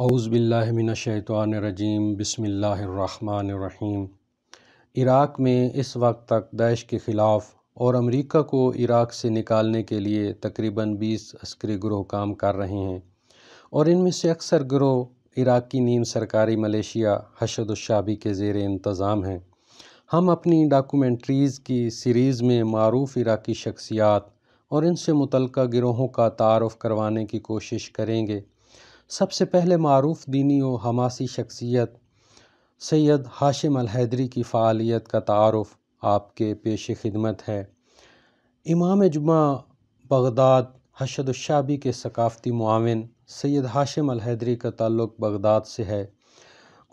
रजीम बसमीम इराक़ में इस वक्त तक दाइश के ख़िलाफ़ और अमेरिका को इराक़ से निकालने के लिए तकरीबन 20 अस्करी ग्रोह काम कर रहे हैं और इनमें से अक्सर ग्रोह इराक़ी नीम सरकारी मलेशिया हशदुशाबी के जेर इंतज़ाम हैं हम अपनी डॉक्यूमेंट्रीज़ की सीरीज़ में मरूफ इराक़ी शख्सियात और इनसे मुतल गिरोहों का तारफ़ करवाने की कोशिश करेंगे सबसे पहले मरूफ दीनी व हमासी शख्सियत सैद हाशिम अलहैदरी की फ़ालियत का तारफ़ आपके पेश खिदमत है इमाम जुमा बगदाद हशदुशाबी के सकाफ़ती मावन सैद हाशिम अलहैदरी का ताल्लुक़ बगदाद से है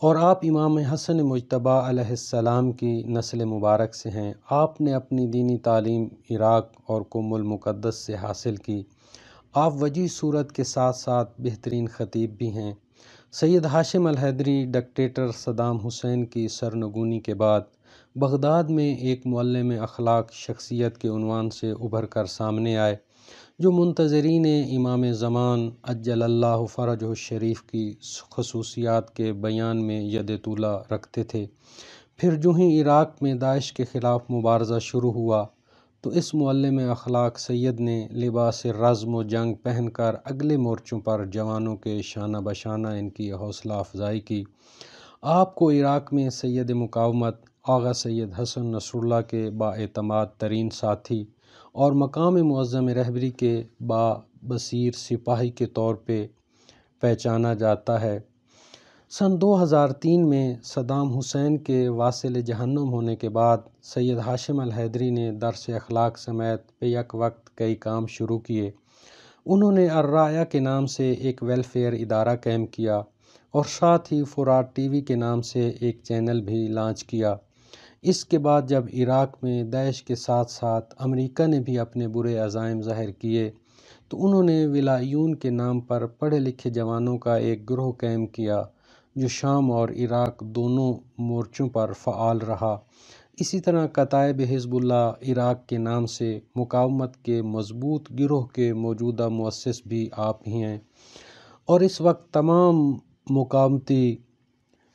और आप इमाम हसन मुशतबा अलैहिस्सलाम की नस्ल मुबारक से हैं आपने अपनी दीनी तालीम इराक़ और कुमुल से हासिल की आप वजी सूरत के साथ साथ बेहतरीन ख़तीब भी हैं सैयद हाशिम हैदरी डक्टेटर सदाम हुसैन की सरनगुनी के बाद बगदाद में एक मल्ले में अखलाक शख्सियत के उनवान से उभर कर सामने आए जो मंतजरीन इमाम ज़मान अज्जल्ला फ़रज शरीफ की खसूसियात के बयान में यद तूला रखते थे फिर जो ही इराक़ में दाइश के ख़िलाफ़ मुबारजा शुरू हुआ तो इस मोहल्ले में अखलाक सैयद ने लिबास रज़म व जंग पहन कर अगले मोर्चों पर जवानों के शाना बशाना इनकी हौसला अफजाई की आपको इराक़ में सैयद मुकावमत आगा सैयद हसन नसरुल्ला के बातमाद तरीन साथी और मकाम मुआज़म रहबरी के बसीर सिपाही के तौर पर पहचाना जाता है सन 2003 में सदाम हुसैन के वासिल जहन्नम होने के बाद सैयद हाशिम अल हैदरी ने दरस अखलाक समेत बेयक वक्त कई काम शुरू किए उन्होंने अर्राया के नाम से एक वेलफेयर इदारा कैम किया और साथ ही फुरार टीवी के नाम से एक चैनल भी लॉन्च किया इसके बाद जब इराक़ में दाइश के साथ साथ अमेरिका ने भी अपने बुरे अज़ाइम ज़ाहिर किए तो उन्होंने विलायून के नाम पर पढ़े लिखे जवानों का एक ग्रोह कैम किया जो शाम और इराक़ दोनों मोर्चों पर फ़ाल रहा इसी तरह कतायब हिजबुल्ला इराक़ के नाम से मुकामत के मजबूत गिरोह के मौजूदा मुसस भी आप ही हैं और इस वक्त तमाम मुकामती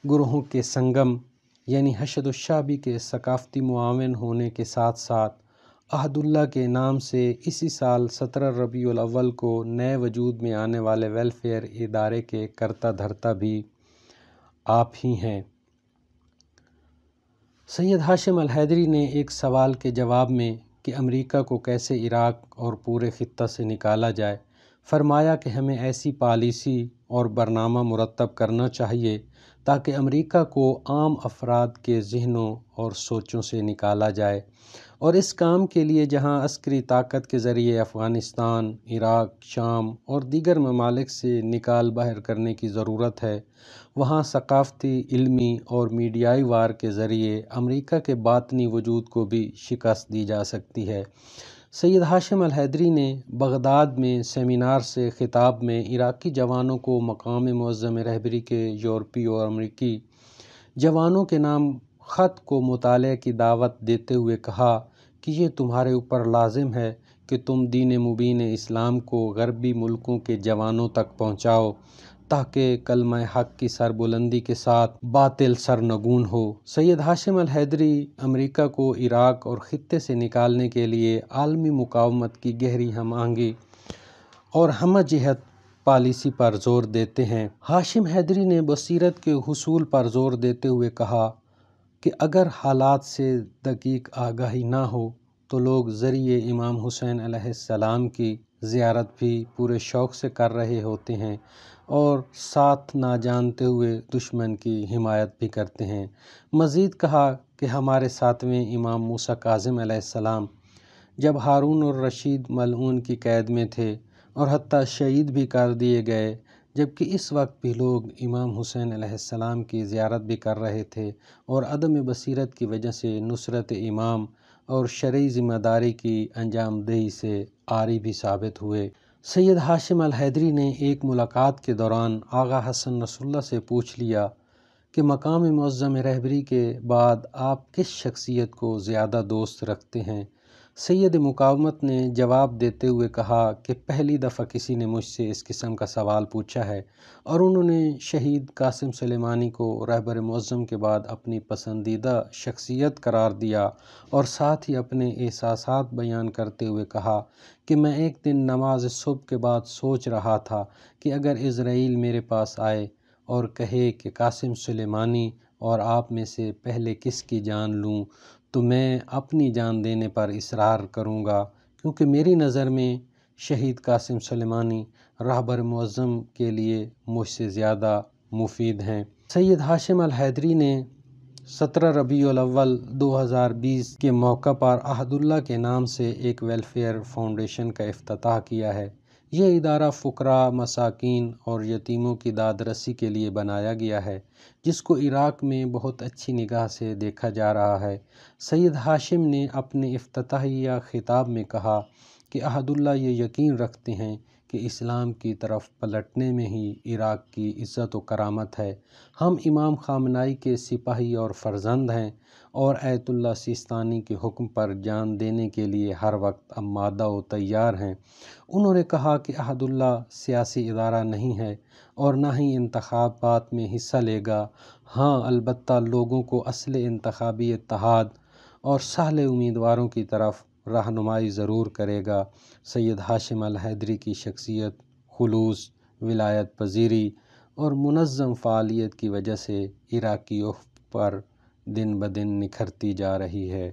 ग्रोहों के संगम यानी हशदुशाबी के सकाफ़ती मुआवन होने के साथ साथ अहदुल्ला के नाम से इसी साल सत्रह रबी अव्वल को नए वजूद में आने वाले वेलफेयर इदारे के करता धरता भी आप ही हैं सैयद हाशिम अलहैदरी ने एक सवाल के जवाब में कि अमेरिका को कैसे इराक़ और पूरे ख़त्े से निकाला जाए फरमाया कि हमें ऐसी पॉलिसी और बरनामा मुरतब करना चाहिए ताकि अमेरिका को आम अफराद के जहनों और सोचों से निकाला जाए और इस काम के लिए जहाँ अस्करी ताकत के ज़रिए अफ़गानिस्तान इराक़ शाम और दीगर ममालिक से निकाल बाहर करने की ज़रूरत है वहाँ सकाफ़ती इल्मी और मीडियाई वार के ज़रिए अमेरिका के बातनी वजूद को भी शिकस्त दी जा सकती है सैद हाशम हैदरी ने बगदाद में सेमिनार से ख़िताब में इराक़ी जवानों को मकाम मज़म रहबरी के यूरोपी और अमरीकी जवानों के नाम ख़त को मुताले की दावत देते हुए कहा कि ये तुम्हारे ऊपर लाजिम है कि तुम दीन मुबीन इस्लाम को गरबी मुल्कों के जवानों तक पहुँचाओ ताकि कलम हक़ की सरबुलंदी के साथ बातिल सरनगून हो सैयद हाशिम अल हैदरी अमरीका को इराक़ और ख़त्े से निकालने के लिए आलमी मुकामत की गहरी हम आहंगी और हम जहत पॉलिसी पर जोर देते हैं हाशिम हैदरी ने बसरत के हसूल पर जोर देते हुए कहा कि अगर हालात से दकीक आगाही ना हो तो लोग ज़रिए इमाम हुसैन सलाम की ज़ियारत भी पूरे शौक़ से कर रहे होते हैं और साथ ना जानते हुए दुश्मन की हिमायत भी करते हैं मज़ीद कहा कि हमारे सातवें इमाम मूसा काजम सलाम जब हारून और रशीद मलून की कैद में थे और हती शहीद भी कर दिए गए जबकि इस वक्त भी लोग इमाम हुसैन सलाम की ज़्यारत भी कर रहे थे और अदम बसीरत की वजह से नुसरत इमाम और शर्य ज़िम्मेदारी की अंजामदेही से आरी भी साबित हुए सैयद हाशिम अल हैदरी ने एक मुलाकात के दौरान आगा हसन रसुल्ला से पूछ लिया कि मकाम मुज़म रहबरी के बाद आप किस शख्सियत को ज़्यादा दोस्त रखते हैं सैयद मुकावमत ने जवाब देते हुए कहा कि पहली दफ़ा किसी ने मुझसे इस किस्म का सवाल पूछा है और उन्होंने शहीद कासिम सलेमानी को रहबर मौज़म के बाद अपनी पसंदीदा शख्सियत करार दिया और साथ ही अपने एहसास बयान करते हुए कहा कि मैं एक दिन नमाज सुबह के बाद सोच रहा था कि अगर इसराइल मेरे पास आए और कहे कि कासिम सलेमानी और आप में से पहले किसकी जान लूँ तो मैं अपनी जान देने पर इसरार करूँगा क्योंकि मेरी नज़र में शहीद कासिम सलेमानी राहबर मुज़म के लिए मुझसे ज़्यादा मुफीद हैं सैयद हाशिम अल हैदरी ने सत्रह रबी अव्वल 2020 के मौका पर अहदुल्ला के नाम से एक वेलफेयर फाउंडेशन का अफ्ताह किया है यह इदारा फ़करा मसाकिन और यतीमों की दादरसी के लिए बनाया गया है जिसको इराक़ में बहुत अच्छी निगाह से देखा जा रहा है सैयद हाशिम ने अपने अफ्ताहिया ख़िताब में कहा कि अहदुल्ला ये यकीन रखते हैं कि इस्लाम की तरफ पलटने में ही इराक़ की इज़्ज़त व करामत है हम इमाम ख़ामनाई के सिपाही और फ़र्जंद हैं और ऐतुल्ला सिस्तानी के हुक्म पर जान देने के लिए हर वक्त अमादा व तैयार हैं उन्होंने कहा कि अहदुल्ला सियासी इदारा नहीं है और ना ही इंतबात में हिस्सा लेगा हाँ अलबत् लोगों को असल इंतबी इतिहाद और सहल उम्मीदवारों की तरफ रहनुमाई ज़रूर करेगा सैयद हाशिम अल हैदरी की शख्सियत खलूस विलायत पजीरी और मनज़म फ़ालियत की वजह से इराक़ी उफ़ पर दिन ब दिन निखरती जा रही है